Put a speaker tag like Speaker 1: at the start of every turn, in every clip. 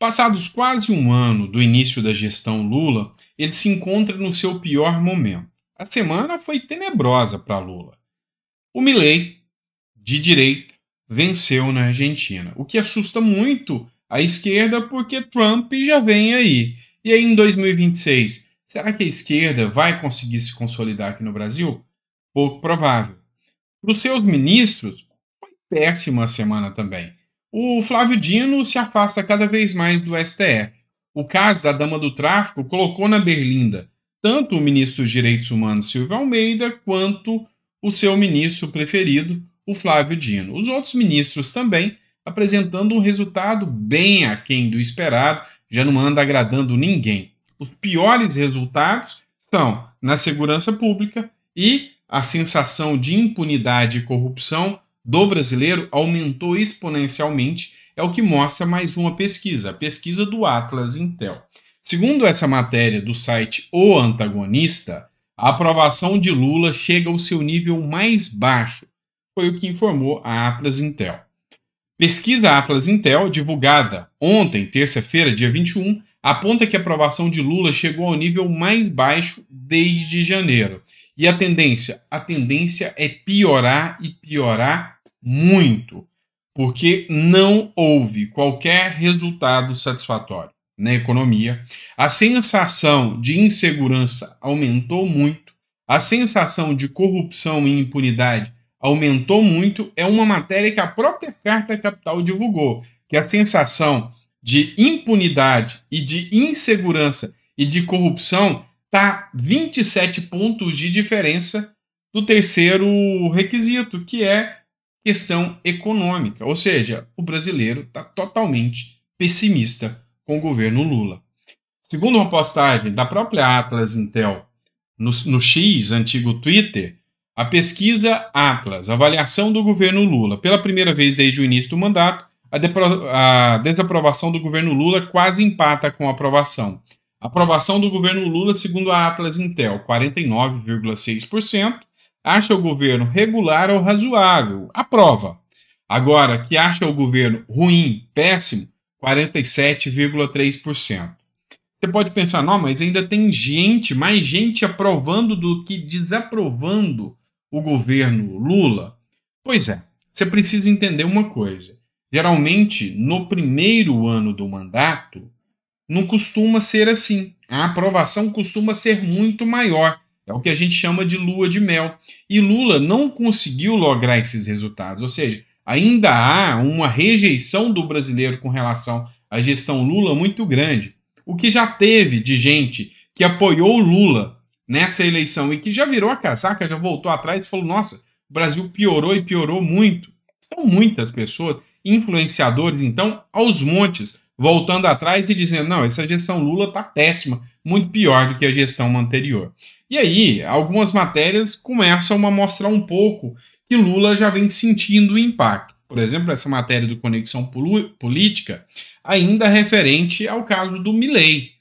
Speaker 1: Passados quase um ano do início da gestão Lula, ele se encontra no seu pior momento. A semana foi tenebrosa para Lula. O Milley, de direita, venceu na Argentina, o que assusta muito a esquerda porque Trump já vem aí. E aí em 2026, será que a esquerda vai conseguir se consolidar aqui no Brasil? Pouco provável. Para os seus ministros, foi péssima a semana também. O Flávio Dino se afasta cada vez mais do STF. O caso da dama do tráfico colocou na berlinda tanto o ministro dos Direitos Humanos Silvio Almeida quanto o seu ministro preferido, o Flávio Dino. Os outros ministros também apresentando um resultado bem aquém do esperado, já não anda agradando ninguém. Os piores resultados são na segurança pública e a sensação de impunidade e corrupção do brasileiro aumentou exponencialmente, é o que mostra mais uma pesquisa, a pesquisa do Atlas Intel. Segundo essa matéria do site O Antagonista, a aprovação de Lula chega ao seu nível mais baixo, foi o que informou a Atlas Intel. Pesquisa Atlas Intel, divulgada ontem, terça-feira, dia 21, aponta que a aprovação de Lula chegou ao nível mais baixo desde janeiro. E a tendência? A tendência é piorar e piorar muito, porque não houve qualquer resultado satisfatório na economia. A sensação de insegurança aumentou muito, a sensação de corrupção e impunidade aumentou muito. É uma matéria que a própria Carta Capital divulgou, que a sensação de impunidade e de insegurança e de corrupção está 27 pontos de diferença do terceiro requisito, que é questão econômica, ou seja, o brasileiro está totalmente pessimista com o governo Lula. Segundo uma postagem da própria Atlas Intel no, no X, antigo Twitter, a pesquisa Atlas, avaliação do governo Lula. Pela primeira vez desde o início do mandato, a, a desaprovação do governo Lula quase empata com a aprovação. A aprovação do governo Lula, segundo a Atlas Intel, 49,6%, acha o governo regular ou razoável, aprova. Agora, que acha o governo ruim, péssimo, 47,3%. Você pode pensar, não, mas ainda tem gente, mais gente aprovando do que desaprovando o governo Lula. Pois é, você precisa entender uma coisa. Geralmente, no primeiro ano do mandato, não costuma ser assim. A aprovação costuma ser muito maior. É o que a gente chama de lua de mel. E Lula não conseguiu lograr esses resultados, ou seja, ainda há uma rejeição do brasileiro com relação à gestão Lula muito grande. O que já teve de gente que apoiou Lula nessa eleição e que já virou a casaca, já voltou atrás e falou: nossa, o Brasil piorou e piorou muito. São muitas pessoas, influenciadores, então, aos montes, voltando atrás e dizendo: não, essa gestão Lula tá péssima, muito pior do que a gestão anterior. E aí, algumas matérias começam a mostrar um pouco que Lula já vem sentindo o impacto. Por exemplo, essa matéria do Conexão Política, ainda referente ao caso do Milley.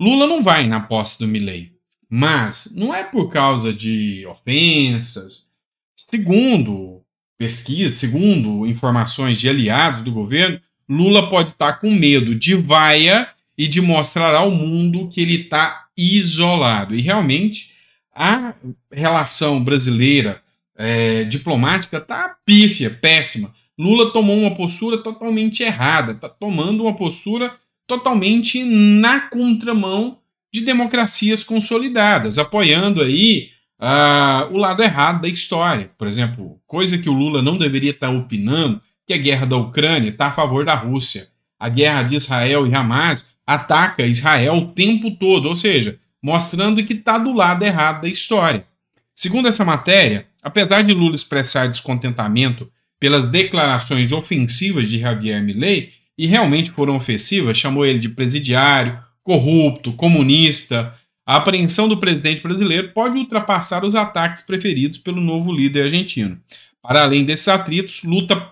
Speaker 1: Lula não vai na posse do Milley, mas não é por causa de ofensas. Segundo pesquisa, segundo informações de aliados do governo, Lula pode estar com medo de vaia e de mostrar ao mundo que ele está isolado. E realmente a relação brasileira é, diplomática está pífia, péssima. Lula tomou uma postura totalmente errada, está tomando uma postura totalmente na contramão de democracias consolidadas, apoiando aí uh, o lado errado da história. Por exemplo, coisa que o Lula não deveria estar tá opinando, que é a guerra da Ucrânia está a favor da Rússia. A guerra de Israel e Hamas ataca Israel o tempo todo, ou seja, mostrando que está do lado errado da história. Segundo essa matéria, apesar de Lula expressar descontentamento pelas declarações ofensivas de Javier Milei, e realmente foram ofensivas, chamou ele de presidiário, corrupto, comunista, a apreensão do presidente brasileiro pode ultrapassar os ataques preferidos pelo novo líder argentino. Para além desses atritos,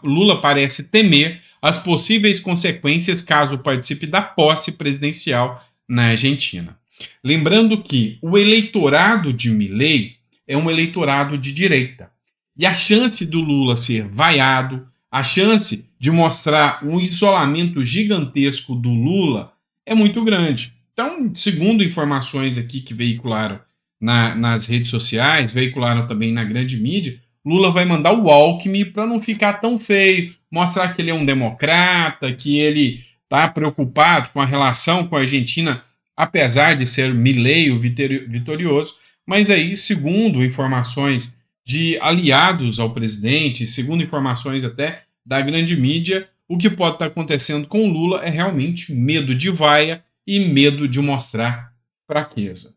Speaker 1: Lula parece temer as possíveis consequências caso participe da posse presidencial na Argentina. Lembrando que o eleitorado de Milley é um eleitorado de direita. E a chance do Lula ser vaiado, a chance de mostrar um isolamento gigantesco do Lula é muito grande. Então, segundo informações aqui que veicularam na, nas redes sociais, veicularam também na grande mídia, Lula vai mandar o Alckmin para não ficar tão feio, mostrar que ele é um democrata, que ele está preocupado com a relação com a Argentina, apesar de ser Mileio vitorioso, mas aí, segundo informações de aliados ao presidente, segundo informações até da grande mídia, o que pode estar acontecendo com Lula é realmente medo de vaia e medo de mostrar fraqueza.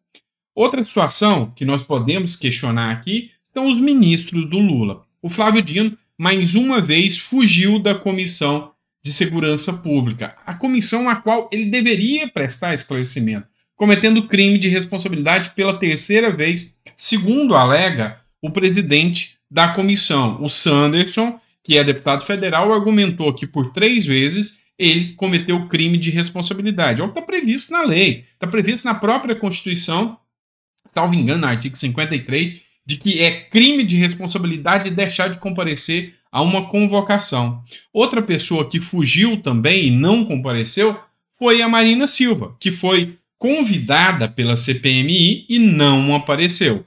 Speaker 1: Outra situação que nós podemos questionar aqui são os ministros do Lula. O Flávio Dino mais uma vez fugiu da Comissão de Segurança Pública, a comissão a qual ele deveria prestar esclarecimento, cometendo crime de responsabilidade pela terceira vez, segundo alega o presidente da comissão, o Sanderson, que é deputado federal, argumentou que por três vezes ele cometeu crime de responsabilidade. É o que está previsto na lei, está previsto na própria Constituição, salvo engano, no artigo 53, de que é crime de responsabilidade deixar de comparecer a uma convocação. Outra pessoa que fugiu também e não compareceu foi a Marina Silva, que foi convidada pela CPMI e não apareceu.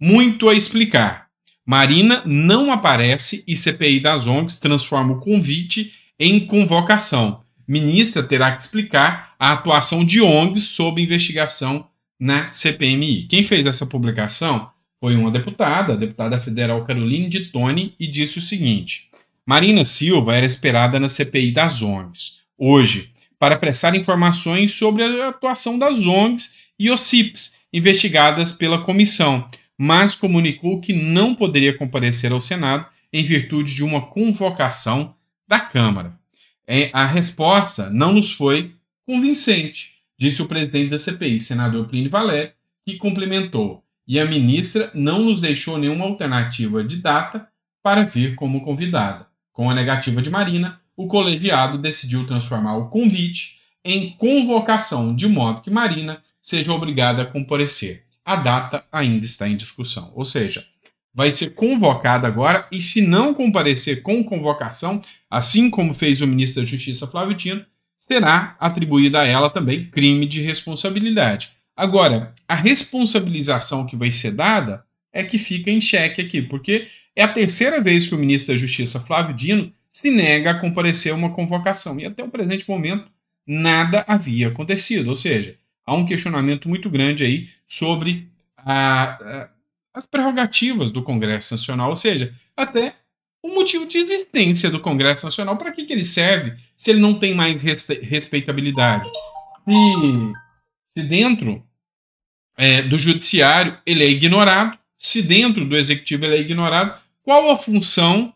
Speaker 1: Muito a explicar. Marina não aparece e CPI das ONGs transforma o convite em convocação. Ministra terá que explicar a atuação de ONGs sob investigação na CPMI. Quem fez essa publicação foi uma deputada, a deputada federal Caroline de Tone, e disse o seguinte: Marina Silva era esperada na CPI das ONGs, hoje, para prestar informações sobre a atuação das ONGs e OCIPs, investigadas pela comissão, mas comunicou que não poderia comparecer ao Senado em virtude de uma convocação da Câmara. É, a resposta não nos foi convincente, disse o presidente da CPI, senador Plínio Valé, que complementou: e a ministra não nos deixou nenhuma alternativa de data para vir como convidada. Com a negativa de Marina, o colegiado decidiu transformar o convite em convocação, de modo que Marina seja obrigada a comparecer. A data ainda está em discussão, ou seja, vai ser convocada agora e, se não comparecer com convocação, assim como fez o ministro da Justiça Flávio Dino, será atribuída a ela também crime de responsabilidade. Agora, a responsabilização que vai ser dada é que fica em xeque aqui, porque é a terceira vez que o ministro da Justiça, Flávio Dino, se nega a comparecer a uma convocação. E até o presente momento, nada havia acontecido. Ou seja, há um questionamento muito grande aí sobre a, a, as prerrogativas do Congresso Nacional, ou seja, até o motivo de existência do Congresso Nacional. Para que, que ele serve se ele não tem mais respeitabilidade? E se dentro é, do judiciário ele é ignorado, se dentro do executivo ele é ignorado, qual a função,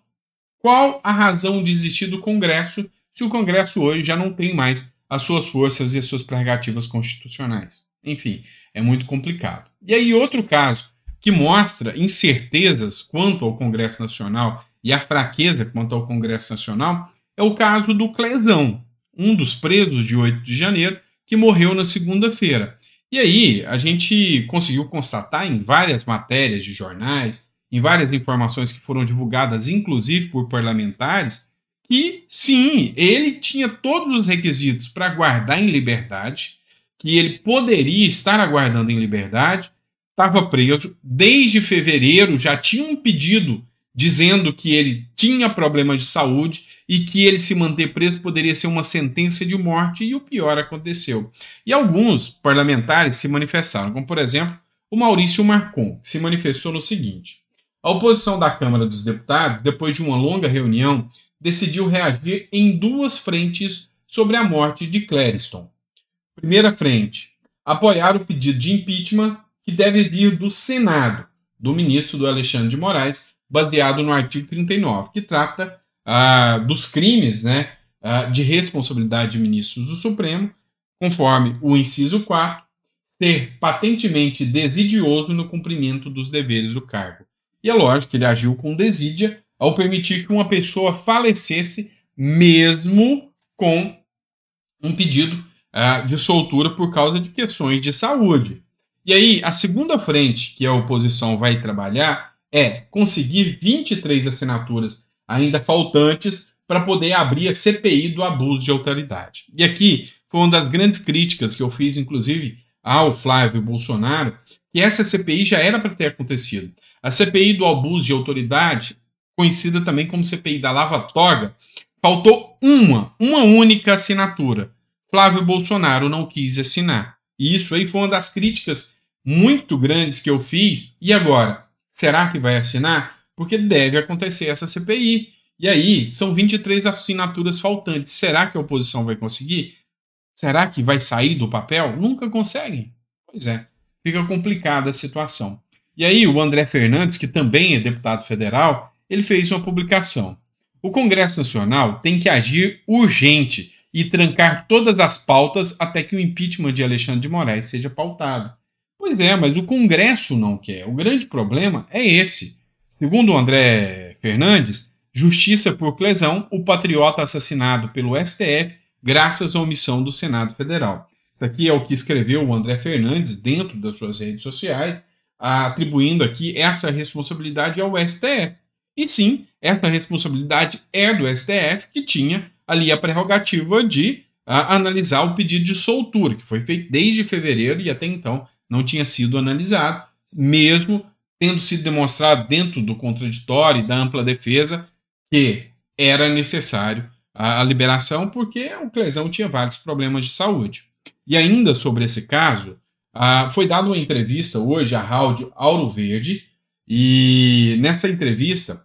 Speaker 1: qual a razão de existir do Congresso se o Congresso hoje já não tem mais as suas forças e as suas prerrogativas constitucionais? Enfim, é muito complicado. E aí, outro caso que mostra incertezas quanto ao Congresso Nacional e a fraqueza quanto ao Congresso Nacional é o caso do Clesão, um dos presos de 8 de janeiro, que morreu na segunda-feira. E aí, a gente conseguiu constatar em várias matérias de jornais, em várias informações que foram divulgadas, inclusive por parlamentares, que sim, ele tinha todos os requisitos para guardar em liberdade, que ele poderia estar aguardando em liberdade, estava preso desde fevereiro, já tinha um pedido dizendo que ele tinha problemas de saúde e que ele se manter preso poderia ser uma sentença de morte, e o pior aconteceu. E alguns parlamentares se manifestaram, como por exemplo o Maurício Marcon, que se manifestou no seguinte: a oposição da Câmara dos Deputados, depois de uma longa reunião, decidiu reagir em duas frentes sobre a morte de Clériston. Primeira frente, apoiar o pedido de impeachment que deve vir do Senado, do ministro do Alexandre de Moraes, baseado no artigo 39, que trata ah, dos crimes né, ah, de responsabilidade de ministros do Supremo, conforme o inciso 4, ser patentemente desidioso no cumprimento dos deveres do cargo. E é lógico que ele agiu com desídia ao permitir que uma pessoa falecesse, mesmo com um pedido ah, de soltura por causa de questões de saúde. E aí, a segunda frente que a oposição vai trabalhar é conseguir 23 assinaturas ainda faltantes para poder abrir a CPI do abuso de autoridade. E aqui foi uma das grandes críticas que eu fiz, inclusive, ao Flávio Bolsonaro, que essa CPI já era para ter acontecido. A CPI do abuso de autoridade, conhecida também como CPI da Lava Toga, faltou uma, uma única assinatura. Flávio Bolsonaro não quis assinar. E isso aí foi uma das críticas muito grandes que eu fiz. E agora? Será que vai assinar? Porque deve acontecer essa CPI. E aí, são 23 assinaturas faltantes. Será que a oposição vai conseguir? Será que vai sair do papel? Nunca conseguem. Pois é, fica complicada a situação. E aí, o André Fernandes, que também é deputado federal, ele fez uma publicação. O Congresso Nacional tem que agir urgente e trancar todas as pautas até que o impeachment de Alexandre de Moraes seja pautado. Pois é, mas o Congresso não quer. O grande problema é esse. Segundo o André Fernandes, justiça por lesão, o patriota assassinado pelo STF graças à omissão do Senado Federal. Isso aqui é o que escreveu o André Fernandes dentro das suas redes sociais, atribuindo aqui essa responsabilidade ao STF. E sim, essa responsabilidade é do STF, que tinha ali a prerrogativa de a, ah, analisar o pedido de soltura, que foi feito desde fevereiro e até então não tinha sido analisado, mesmo tendo sido demonstrado dentro do contraditório e da ampla defesa que era necessário a, a liberação, porque o Clesão tinha vários problemas de saúde. E ainda sobre esse caso, foi dada uma entrevista hoje a Raul Auro Verde, e nessa entrevista,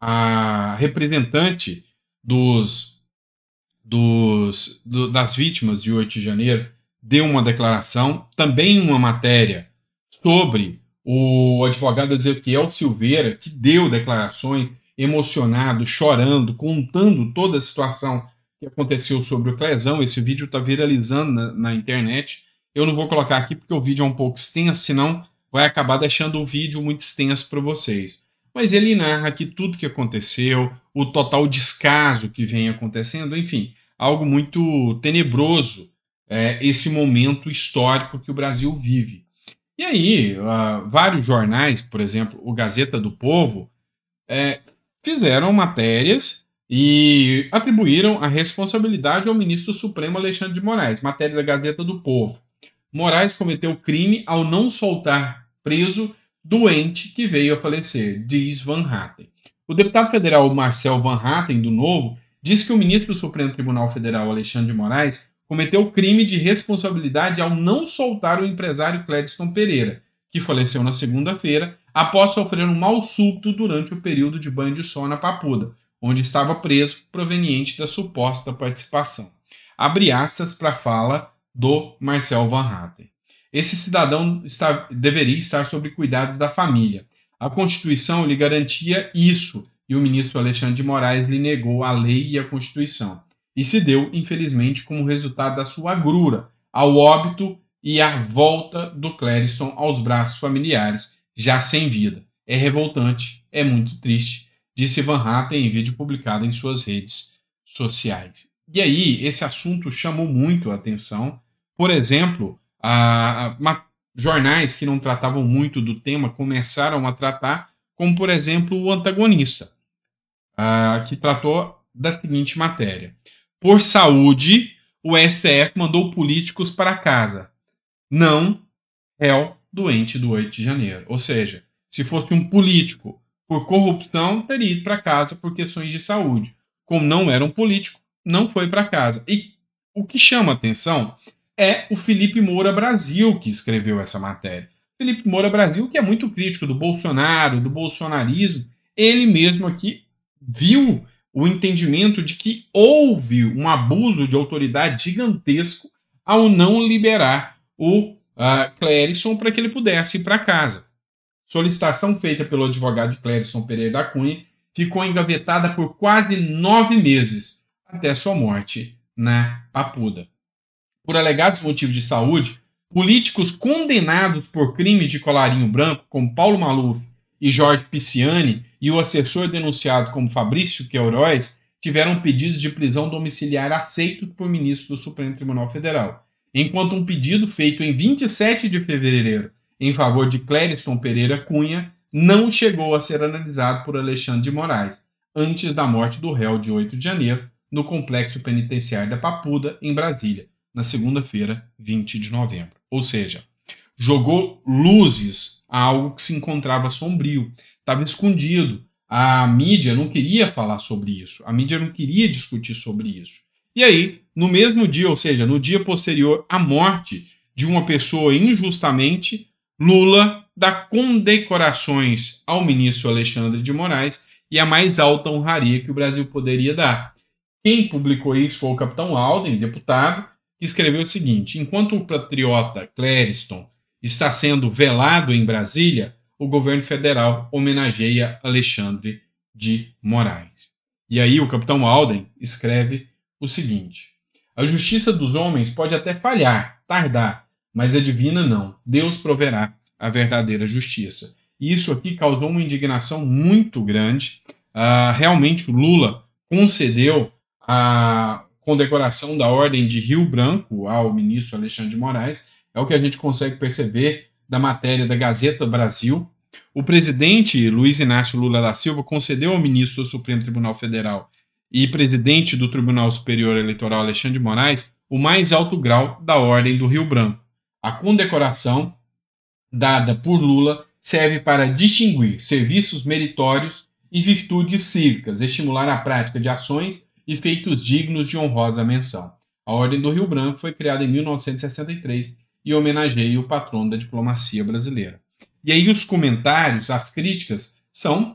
Speaker 1: a representante dos, dos do, das vítimas de 8 de janeiro, deu uma declaração, também uma matéria sobre o advogado Ezequiel Silveira, que deu declarações emocionado, chorando, contando toda a situação que aconteceu sobre o Clezão. Esse vídeo está viralizando na, na, internet. Eu não vou colocar aqui porque o vídeo é um pouco extenso, senão vai acabar deixando o vídeo muito extenso para vocês. Mas ele narra aqui tudo que aconteceu, o total descaso que vem acontecendo, enfim, algo muito tenebroso é, esse momento histórico que o Brasil vive. E aí, uh, vários jornais, por exemplo, o Gazeta do Povo, é, fizeram matérias e atribuíram a responsabilidade ao ministro Supremo Alexandre de Moraes, matéria da Gazeta do Povo. Moraes cometeu crime ao não soltar preso doente que veio a falecer, diz Van Hatten. O deputado federal Marcel Van Hatten, do Novo, diz que o ministro do Supremo Tribunal Federal Alexandre de Moraes cometeu crime de responsabilidade ao não soltar o empresário Clédiston Pereira, que faleceu na segunda-feira após sofrer um mal súbito durante o período de banho de sol na Papuda, onde estava preso proveniente da suposta participação. Abre aspas para a fala do Marcel Van Hatten. Esse cidadão está, deveria estar sob cuidados da família. A Constituição lhe garantia isso, e o ministro Alexandre de Moraes lhe negou a lei e a Constituição e se deu, infelizmente, como resultado da sua agrura ao óbito e à volta do Clériston aos braços familiares, já sem vida. É revoltante, é muito triste, disse Van Hatten em vídeo publicado em suas redes sociais. E aí, esse assunto chamou muito a atenção. Por exemplo, a, a, jornais que não tratavam muito do tema começaram a tratar, como por exemplo o antagonista, a, que tratou da seguinte matéria. Por saúde, o STF mandou políticos para casa. Não réu doente do 8 de janeiro. Ou seja, se fosse um político por corrupção, teria ido para casa por questões de saúde. Como não era um político, não foi para casa. E o que chama atenção é o Felipe Moura Brasil que escreveu essa matéria. Felipe Moura Brasil, que é muito crítico do Bolsonaro, do bolsonarismo, ele mesmo aqui viu o entendimento de que houve um abuso de autoridade gigantesco ao não liberar o uh, Clérison para que ele pudesse ir para casa. Solicitação feita pelo advogado de Clérison Pereira da Cunha ficou engavetada por quase nove meses até sua morte na Papuda. Por alegados motivos de saúde, políticos condenados por crimes de colarinho branco, como Paulo Maluf e Jorge Pisciani, e o assessor denunciado como Fabrício Queiroz é tiveram pedidos de prisão domiciliar aceitos por ministros do Supremo Tribunal Federal, enquanto um pedido feito em 27 de fevereiro em favor de Clériston Pereira Cunha não chegou a ser analisado por Alexandre de Moraes, antes da morte do réu de 8 de janeiro, no complexo penitenciário da Papuda, em Brasília, na segunda-feira, 20 de novembro. Ou seja, jogou luzes a algo que se encontrava sombrio, estava escondido. A mídia não queria falar sobre isso, a mídia não queria discutir sobre isso. E aí, no mesmo dia, ou seja, no dia posterior à morte de uma pessoa injustamente, Lula dá condecorações ao ministro Alexandre de Moraes e a mais alta honraria que o Brasil poderia dar. Quem publicou isso foi o capitão Alden, deputado, que escreveu o seguinte: enquanto o patriota Clériston está sendo velado em Brasília, o governo federal homenageia Alexandre de Moraes. E aí o capitão Alden escreve o seguinte: A justiça dos homens pode até falhar, tardar, mas a é divina não. Deus proverá a verdadeira justiça. E isso aqui causou uma indignação muito grande. Uh, realmente, o Lula concedeu a condecoração da Ordem de Rio Branco ao ministro Alexandre de Moraes, é o que a gente consegue perceber da matéria da Gazeta Brasil. O presidente Luiz Inácio Lula da Silva concedeu ao ministro do Supremo Tribunal Federal e presidente do Tribunal Superior Eleitoral Alexandre Moraes o mais alto grau da Ordem do Rio Branco. A condecoração dada por Lula serve para distinguir serviços meritórios e virtudes cívicas, estimular a prática de ações e feitos dignos de honrosa menção. A Ordem do Rio Branco foi criada em 1963 e homenageia o patrono da diplomacia brasileira. E aí os comentários, as críticas são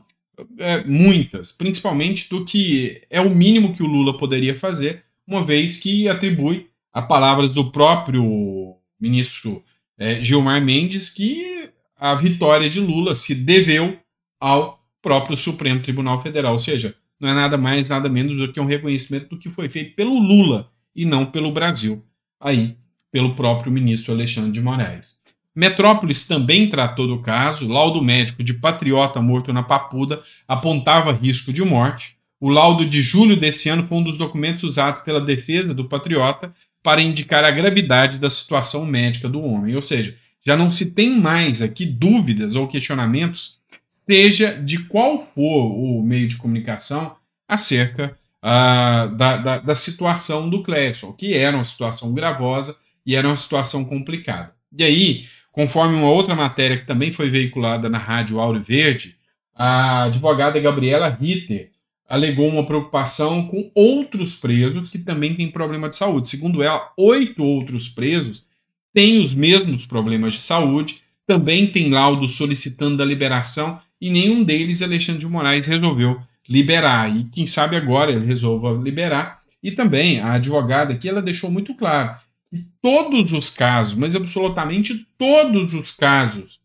Speaker 1: é, muitas, principalmente do que é o mínimo que o Lula poderia fazer, uma vez que atribui a palavras do próprio ministro é, Gilmar Mendes que a vitória de Lula se deveu ao próprio Supremo Tribunal Federal, ou seja, não é nada mais, nada menos do que um reconhecimento do que foi feito pelo Lula e não pelo Brasil aí pelo próprio ministro Alexandre de Moraes. Metrópolis também tratou do caso. O laudo médico de patriota morto na Papuda apontava risco de morte. O laudo de julho desse ano foi um dos documentos usados pela defesa do patriota para indicar a gravidade da situação médica do homem. Ou seja, já não se tem mais aqui dúvidas ou questionamentos, seja de qual for o meio de comunicação, acerca uh, da, da, da situação do Clérison, que era uma situação gravosa e era uma situação complicada. E aí, conforme uma outra matéria que também foi veiculada na rádio Áureo Verde, a advogada Gabriela Ritter alegou uma preocupação com outros presos que também têm problema de saúde. Segundo ela, oito outros presos têm os mesmos problemas de saúde, também têm laudos solicitando a liberação e nenhum deles Alexandre de Moraes resolveu liberar. E quem sabe agora ele resolva liberar. E também a advogada aqui ela deixou muito claro todos os casos, mas absolutamente todos os casos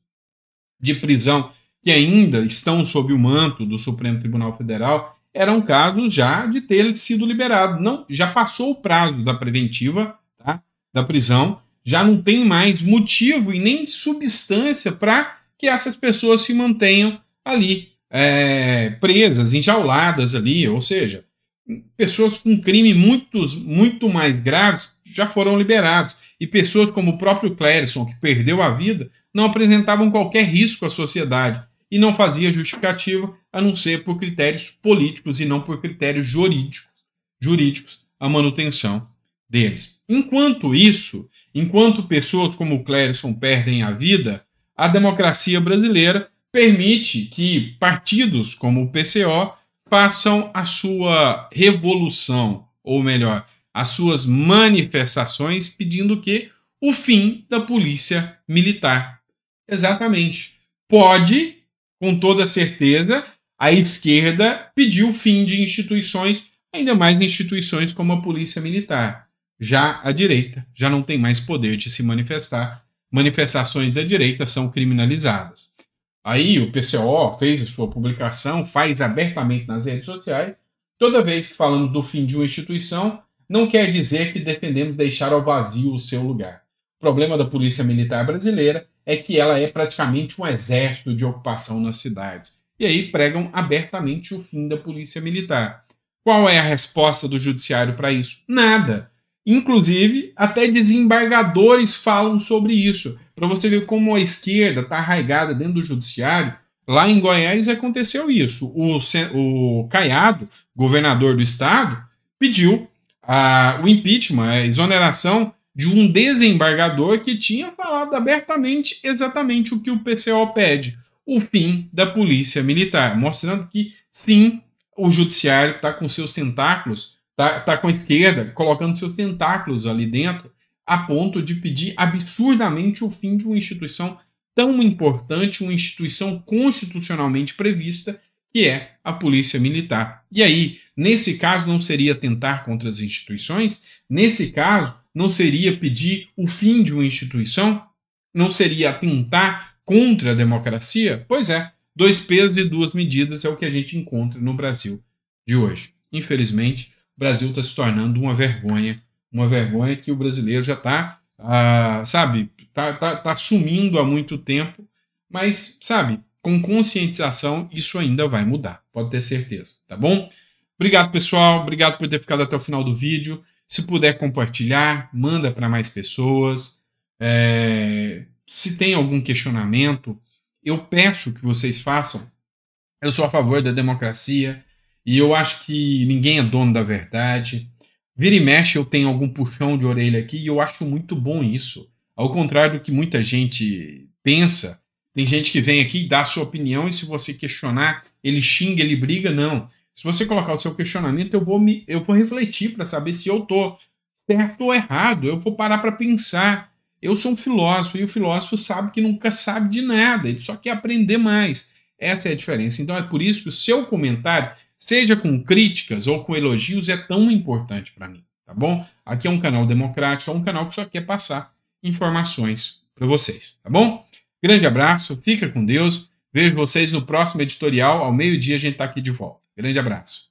Speaker 1: de prisão que ainda estão sob o manto do Supremo Tribunal Federal eram casos já de ter sido liberado, não, já passou o prazo da preventiva, tá, da prisão, já não tem mais motivo e nem substância para que essas pessoas se mantenham ali é, presas, enjauladas ali, ou seja, pessoas com crime muitos, muito mais graves já foram liberados. E pessoas como o próprio Clérison, que perdeu a vida, não apresentavam qualquer risco à sociedade e não fazia justificativa a não ser por critérios políticos e não por critérios jurídicos, jurídicos a manutenção deles. Enquanto isso, enquanto pessoas como o Clérison perdem a vida, a democracia brasileira permite que partidos como o PCO façam a sua revolução, ou melhor, as suas manifestações pedindo que o fim da polícia militar. Exatamente. Pode, com toda certeza, a esquerda pedir o fim de instituições, ainda mais instituições como a polícia militar. Já a direita já não tem mais poder de se manifestar. Manifestações da direita são criminalizadas. Aí o PCO fez a sua publicação, faz abertamente nas redes sociais. Toda vez que falamos do fim de uma instituição, não quer dizer que defendemos deixar ao vazio o seu lugar. O problema da Polícia Militar Brasileira é que ela é praticamente um exército de ocupação nas cidades. E aí pregam abertamente o fim da Polícia Militar. Qual é a resposta do Judiciário para isso? Nada. Inclusive, até desembargadores falam sobre isso, para você ver como a esquerda está arraigada dentro do judiciário. Lá em Goiás aconteceu isso. O, o Caiado, governador do estado, pediu a, o impeachment, a exoneração de um desembargador que tinha falado abertamente exatamente o que o PCO pede: o fim da polícia militar, mostrando que sim, o judiciário está com seus tentáculos tá, tá com a esquerda colocando seus tentáculos ali dentro a ponto de pedir absurdamente o fim de uma instituição tão importante, uma instituição constitucionalmente prevista, que é a polícia militar. E aí, nesse caso, não seria tentar contra as instituições? Nesse caso, não seria pedir o fim de uma instituição? Não seria atentar contra a democracia? Pois é, dois pesos e duas medidas é o que a gente encontra no Brasil de hoje. Infelizmente, o Brasil está se tornando uma vergonha. Uma vergonha que o brasileiro já está, ah, sabe, está tá, tá sumindo há muito tempo, mas, sabe, com conscientização isso ainda vai mudar, pode ter certeza, tá bom? Obrigado, pessoal. Obrigado por ter ficado até o final do vídeo. Se puder compartilhar, manda para mais pessoas. É... Se tem algum questionamento, eu peço que vocês façam. Eu sou a favor da democracia. E eu acho que ninguém é dono da verdade. Vira e mexe, eu tenho algum puxão de orelha aqui e eu acho muito bom isso. Ao contrário do que muita gente pensa, tem gente que vem aqui e dá a sua opinião e se você questionar, ele xinga, ele briga, não. Se você colocar o seu questionamento, eu vou me eu vou refletir para saber se eu tô certo ou errado, eu vou parar para pensar. Eu sou um filósofo e o filósofo sabe que nunca sabe de nada, ele só quer aprender mais. Essa é a diferença. Então é por isso que o seu comentário seja com críticas ou com elogios, é tão importante para mim, tá bom? Aqui é um canal democrático, é um canal que só quer passar informações para vocês, tá bom? Grande abraço, fica com Deus. Vejo vocês no próximo editorial. Ao meio-dia a gente está aqui de volta. Grande abraço.